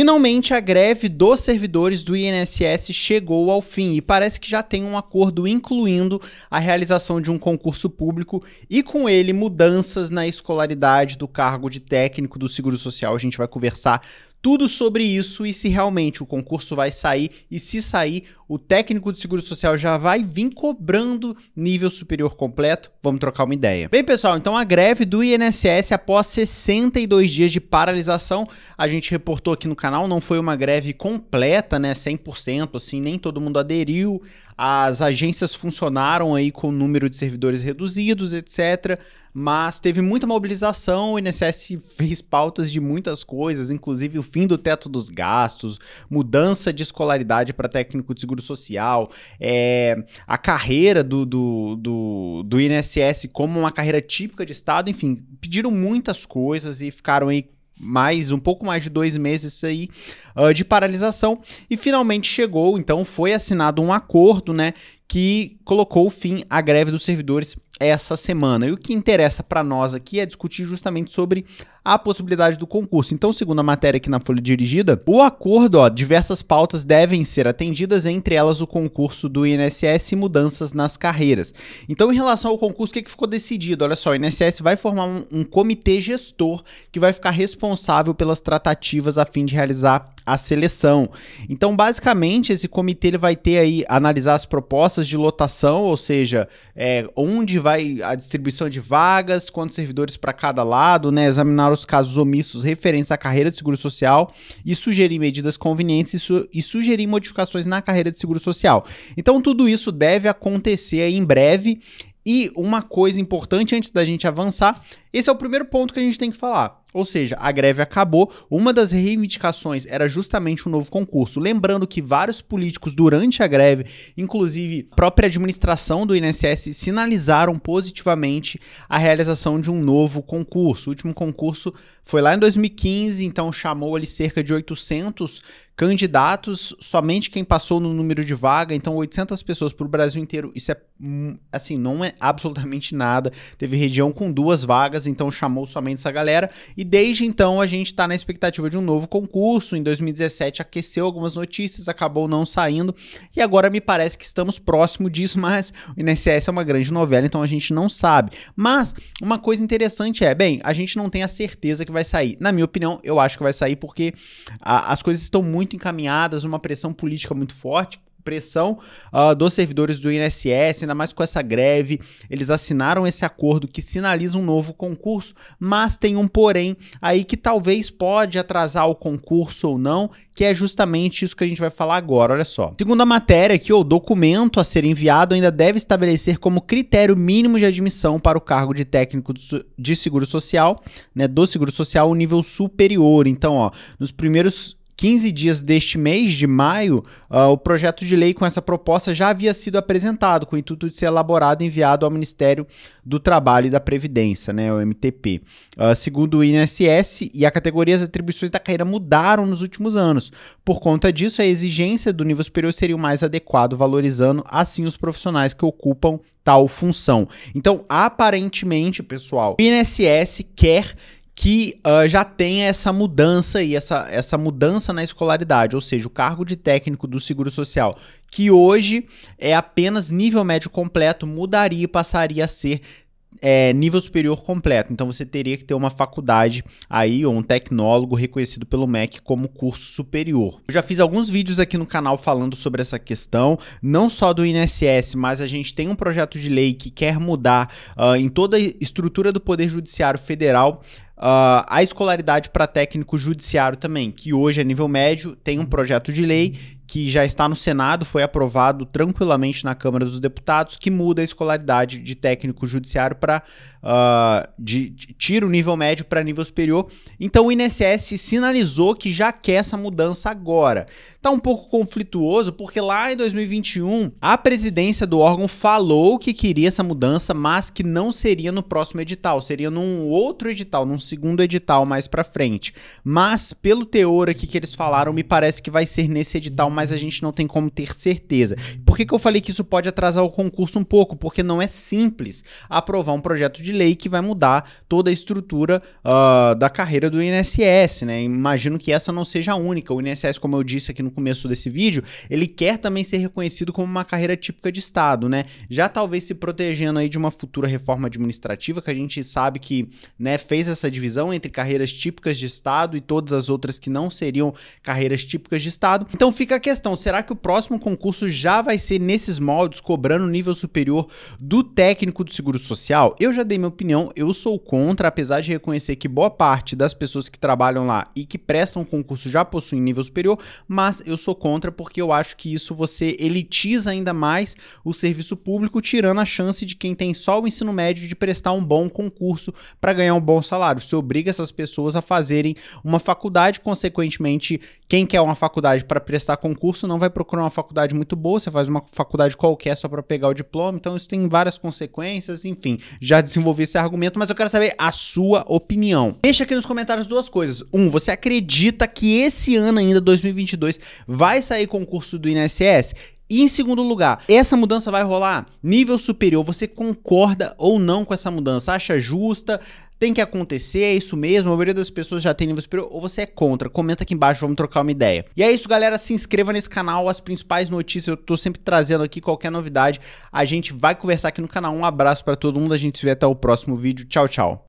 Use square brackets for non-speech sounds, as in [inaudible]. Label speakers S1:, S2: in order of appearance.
S1: Finalmente, a greve dos servidores do INSS chegou ao fim e parece que já tem um acordo incluindo a realização de um concurso público e, com ele, mudanças na escolaridade do cargo de técnico do Seguro Social. A gente vai conversar tudo sobre isso e se realmente o concurso vai sair e se sair, o técnico de seguro social já vai vir cobrando nível superior completo. Vamos trocar uma ideia. Bem, pessoal, então a greve do INSS após 62 dias de paralisação, a gente reportou aqui no canal, não foi uma greve completa, né, 100%, assim, nem todo mundo aderiu. As agências funcionaram aí com o número de servidores reduzidos, etc mas teve muita mobilização, o INSS fez pautas de muitas coisas, inclusive o fim do teto dos gastos, mudança de escolaridade para técnico de seguro social, é, a carreira do, do, do, do INSS como uma carreira típica de Estado, enfim, pediram muitas coisas e ficaram aí mais um pouco mais de dois meses aí uh, de paralisação e finalmente chegou então foi assinado um acordo né que colocou fim à greve dos servidores essa semana. E o que interessa para nós aqui é discutir justamente sobre a possibilidade do concurso. Então, segundo a matéria aqui na Folha Dirigida, o acordo, ó, diversas pautas devem ser atendidas, entre elas o concurso do INSS e mudanças nas carreiras. Então, em relação ao concurso, o que, é que ficou decidido? Olha só, o INSS vai formar um, um comitê gestor que vai ficar responsável pelas tratativas a fim de realizar a seleção. Então, basicamente, esse comitê ele vai ter aí analisar as propostas de lotação, ou seja, é, onde vai a distribuição de vagas, quantos servidores para cada lado, né? Examinar os os casos omissos referentes à carreira de seguro social e sugerir medidas convenientes e, su e sugerir modificações na carreira de seguro social. Então, tudo isso deve acontecer em breve. E uma coisa importante antes da gente avançar esse é o primeiro ponto que a gente tem que falar. Ou seja, a greve acabou. Uma das reivindicações era justamente o um novo concurso. Lembrando que vários políticos durante a greve, inclusive a própria administração do INSS, sinalizaram positivamente a realização de um novo concurso. O último concurso foi lá em 2015, então chamou ali cerca de 800 candidatos, somente quem passou no número de vaga, então 800 pessoas para o Brasil inteiro. Isso é, hum, assim, não é absolutamente nada. Teve região com duas vagas vagas, então chamou somente essa galera. E desde então a gente está na expectativa de um novo concurso. Em 2017 aqueceu algumas notícias, acabou não saindo. E agora me parece que estamos próximo disso, [laughs] mas o INSS é uma grande novela, então a gente não sabe. Mas uma coisa interessante é, bem, a gente não tem a certeza que vai sair. Na minha opinião, eu acho que vai sair porque a, as coisas estão muito encaminhadas, uma pressão política muito forte pressão uh, dos servidores do INSS, ainda mais com essa greve. Eles assinaram esse acordo que sinaliza um novo concurso, mas tem um porém aí que talvez pode atrasar o concurso ou não, que é justamente isso que a gente vai falar agora, olha só. Segundo a matéria, que o documento a ser enviado ainda deve estabelecer como critério mínimo de admissão para o cargo de técnico de seguro social, né, do seguro social, um nível superior. Então, ó, nos primeiros 15 dias deste mês, de maio, uh, o projeto de lei com essa proposta já havia sido apresentado, com o intuito de ser elaborado e enviado ao Ministério do Trabalho e da Previdência, né, o MTP. Uh, ah, segundo o INSS, e a categoria as atribuições da carreira mudaram nos últimos anos. Por conta disso, a exigência do nível superior seria o mais adequado, valorizando assim os profissionais que ocupam tal função. Então, aparentemente, pessoal, o INSS quer que uh, já tenha essa mudança e essa, essa mudança na escolaridade, ou seja, o cargo de técnico do Seguro Social, que hoje é apenas nível médio completo, mudaria e passaria a ser é, nível superior completo. Então você teria que ter uma faculdade aí ou um tecnólogo reconhecido pelo MEC como curso superior. Eu já fiz alguns vídeos aqui no canal falando sobre essa questão, não só do INSS, mas a gente tem um projeto de lei que quer mudar uh, em toda a estrutura do Poder Judiciário Federal Uh, a escolaridade para técnico judiciário também, que hoje é nível médio, tem um uhum. projeto de lei que já está no Senado, foi aprovado tranquilamente na Câmara dos Deputados, que muda a escolaridade de técnico judiciário para. Uh, ah, de, de, tira o nível médio para nível superior. Então o INSS sinalizou que já quer essa mudança agora. Está um pouco conflituoso, porque lá em 2021, a presidência do órgão falou que queria essa mudança, mas que não seria no próximo edital, seria num outro edital, num segundo edital mais para frente. Mas, pelo teor aqui que eles falaram, me parece que vai ser nesse edital mas a gente não tem como ter certeza. Por que, que eu falei que isso pode atrasar o concurso um pouco? Porque não é simples aprovar um projeto de lei que vai mudar toda a estrutura uh, da carreira do INSS, né? Imagino que essa não seja a única. O INSS, como eu disse aqui no começo desse vídeo, ele quer também ser reconhecido como uma carreira típica de Estado, né? Já talvez se protegendo aí de uma futura reforma administrativa, que a gente sabe que né, fez essa divisão entre carreiras típicas de Estado e todas as outras que não seriam carreiras típicas de Estado. Então fica aqui questão: será que o próximo concurso já vai ser nesses moldes, cobrando nível superior do técnico do seguro social? Eu já dei minha opinião, eu sou contra, apesar de reconhecer que boa parte das pessoas que trabalham lá e que prestam concurso já possuem nível superior, mas eu sou contra porque eu acho que isso você elitiza ainda mais o serviço público, tirando a chance de quem tem só o ensino médio de prestar um bom concurso para ganhar um bom salário. Você obriga essas pessoas a fazerem uma faculdade, consequentemente, quem quer uma faculdade para prestar concurso concurso, não vai procurar uma faculdade muito boa, você faz uma faculdade qualquer só para pegar o diploma, então isso tem várias consequências, enfim. Já desenvolvi esse argumento, mas eu quero saber a sua opinião. Deixa aqui nos comentários duas coisas. Um, você acredita que esse ano ainda, 2022, vai sair concurso do INSS? E em segundo lugar, essa mudança vai rolar nível superior. Você concorda ou não com essa mudança? Acha justa? tem que acontecer, é isso mesmo, a maioria das pessoas já tem nível superior, ou você é contra? Comenta aqui embaixo, vamos trocar uma ideia. E é isso, galera, se inscreva nesse canal, as principais notícias eu tô sempre trazendo aqui, qualquer novidade, a gente vai conversar aqui no canal. Um abraço para todo mundo, a gente se vê até o próximo vídeo, tchau, tchau.